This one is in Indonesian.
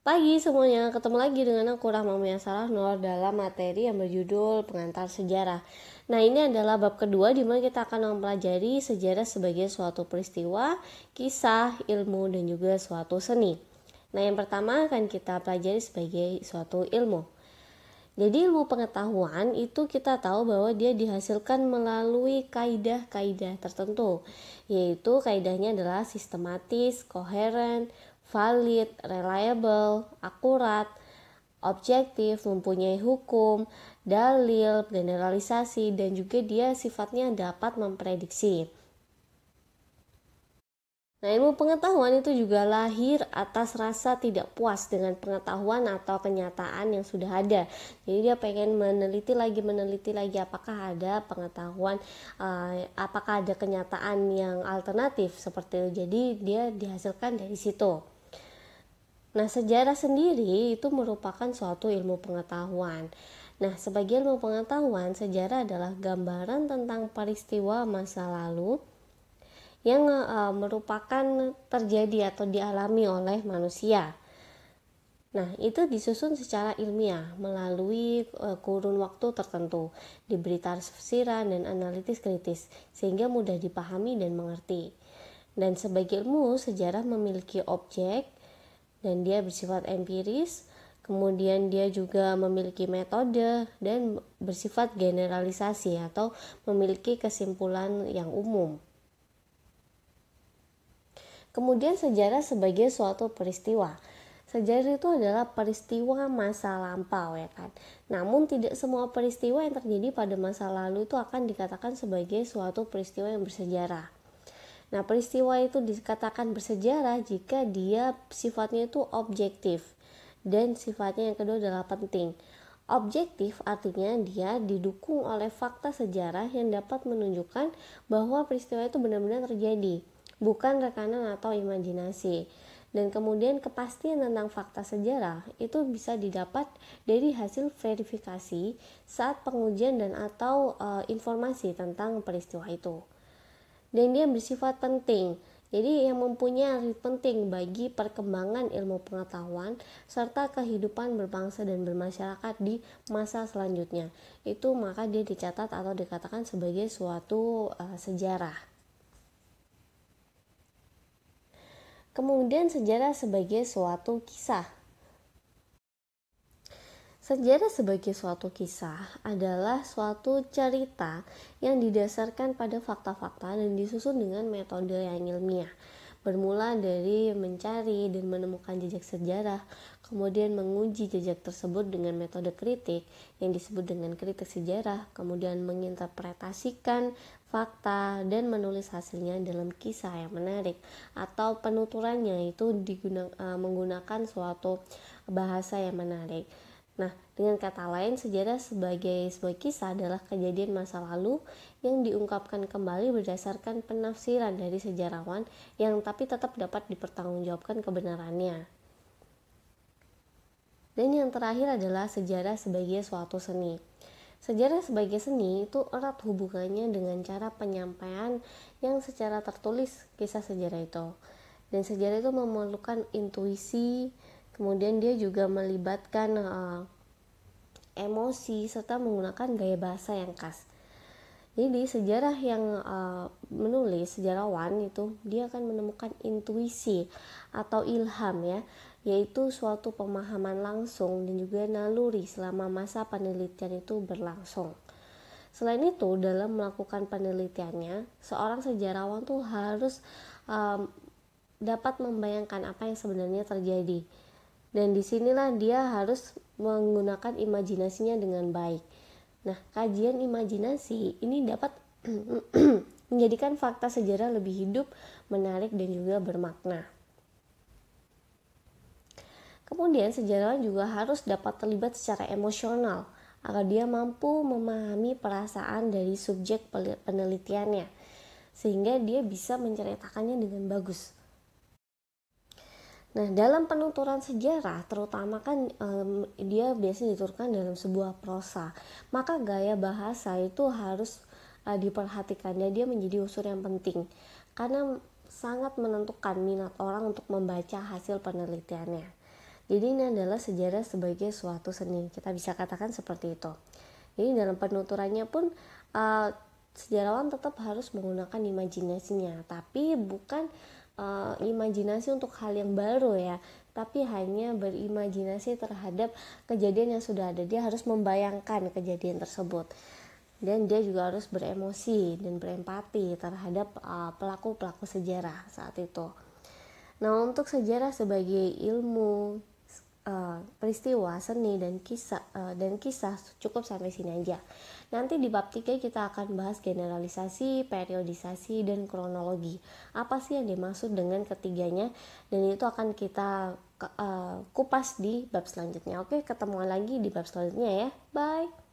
Pagi semuanya, ketemu lagi dengan aku Rahma Miasalah Nur dalam materi yang berjudul Pengantar Sejarah. Nah ini adalah bab kedua di mana kita akan mempelajari sejarah sebagai suatu peristiwa, kisah, ilmu, dan juga suatu seni. Nah yang pertama akan kita pelajari sebagai suatu ilmu. Jadi ilmu pengetahuan itu kita tahu bahwa dia dihasilkan melalui kaidah-kaidah tertentu, yaitu kaidahnya adalah sistematis, koheren, valid, reliable, akurat, objektif, mempunyai hukum, dalil, generalisasi, dan juga dia sifatnya dapat memprediksi. Nah, ilmu pengetahuan itu juga lahir atas rasa tidak puas dengan pengetahuan atau kenyataan yang sudah ada. Jadi dia pengen meneliti lagi, meneliti lagi apakah ada pengetahuan, eh, apakah ada kenyataan yang alternatif seperti itu. Jadi dia dihasilkan dari situ. Nah, sejarah sendiri itu merupakan suatu ilmu pengetahuan. Nah, sebagai ilmu pengetahuan, sejarah adalah gambaran tentang peristiwa masa lalu yang e, merupakan terjadi atau dialami oleh manusia. Nah, itu disusun secara ilmiah melalui e, kurun waktu tertentu, diberi tafsiran dan analitis kritis sehingga mudah dipahami dan mengerti. Dan sebagai ilmu, sejarah memiliki objek, dan dia bersifat empiris kemudian dia juga memiliki metode dan bersifat generalisasi atau memiliki kesimpulan yang umum. Kemudian sejarah sebagai suatu peristiwa. Sejarah itu adalah peristiwa masa lampau ya kan. Namun tidak semua peristiwa yang terjadi pada masa lalu itu akan dikatakan sebagai suatu peristiwa yang bersejarah. Nah, peristiwa itu dikatakan bersejarah jika dia sifatnya itu objektif dan sifatnya yang kedua adalah penting. Objektif artinya dia didukung oleh fakta sejarah yang dapat menunjukkan bahwa peristiwa itu benar-benar terjadi, bukan rekanan atau imajinasi. Dan kemudian kepastian tentang fakta sejarah itu bisa didapat dari hasil verifikasi saat pengujian dan atau e, informasi tentang peristiwa itu dan dia bersifat penting. Jadi yang mempunyai arti penting bagi perkembangan ilmu pengetahuan serta kehidupan berbangsa dan bermasyarakat di masa selanjutnya. Itu maka dia dicatat atau dikatakan sebagai suatu uh, sejarah. Kemudian sejarah sebagai suatu kisah Sejarah sebagai suatu kisah adalah suatu cerita yang didasarkan pada fakta-fakta dan disusun dengan metode yang ilmiah. Bermula dari mencari dan menemukan jejak sejarah, kemudian menguji jejak tersebut dengan metode kritik yang disebut dengan kritik sejarah, kemudian menginterpretasikan fakta dan menulis hasilnya dalam kisah yang menarik atau penuturannya itu digunakan eh, menggunakan suatu bahasa yang menarik. Nah, dengan kata lain, sejarah sebagai sebuah kisah adalah kejadian masa lalu yang diungkapkan kembali berdasarkan penafsiran dari sejarawan yang tapi tetap dapat dipertanggungjawabkan kebenarannya. Dan yang terakhir adalah sejarah sebagai suatu seni. Sejarah sebagai seni itu erat hubungannya dengan cara penyampaian yang secara tertulis kisah sejarah itu. Dan sejarah itu memerlukan intuisi, Kemudian dia juga melibatkan uh, emosi serta menggunakan gaya bahasa yang khas. Jadi sejarah yang uh, menulis sejarawan itu dia akan menemukan intuisi atau ilham ya, yaitu suatu pemahaman langsung dan juga naluri selama masa penelitian itu berlangsung. Selain itu, dalam melakukan penelitiannya, seorang sejarawan tuh harus um, dapat membayangkan apa yang sebenarnya terjadi dan disinilah dia harus menggunakan imajinasinya dengan baik. Nah, kajian imajinasi ini dapat menjadikan fakta sejarah lebih hidup, menarik, dan juga bermakna. Kemudian, sejarawan juga harus dapat terlibat secara emosional agar dia mampu memahami perasaan dari subjek penelitiannya, sehingga dia bisa menceritakannya dengan bagus. Nah, dalam penuturan sejarah, terutama kan um, dia biasanya diturunkan dalam sebuah prosa, maka gaya bahasa itu harus uh, eh, diperhatikannya. Dia menjadi unsur yang penting karena sangat menentukan minat orang untuk membaca hasil penelitiannya. Jadi ini adalah sejarah sebagai suatu seni. Kita bisa katakan seperti itu. Jadi dalam penuturannya pun uh, sejarawan tetap harus menggunakan imajinasinya, tapi bukan uh, imajinasi untuk hal yang baru ya tapi hanya berimajinasi terhadap kejadian yang sudah ada dia harus membayangkan kejadian tersebut dan dia juga harus beremosi dan berempati terhadap pelaku eh, pelaku-pelaku sejarah saat itu. Nah, untuk sejarah sebagai ilmu Eh, peristiwa seni dan kisah eh, uh, dan kisah cukup sampai sini aja. Nanti di bab 3 kita akan bahas generalisasi, periodisasi dan kronologi. Apa sih yang dimaksud dengan ketiganya dan itu akan kita uh, kupas di bab selanjutnya. Oke, ketemu lagi di bab selanjutnya ya. Bye.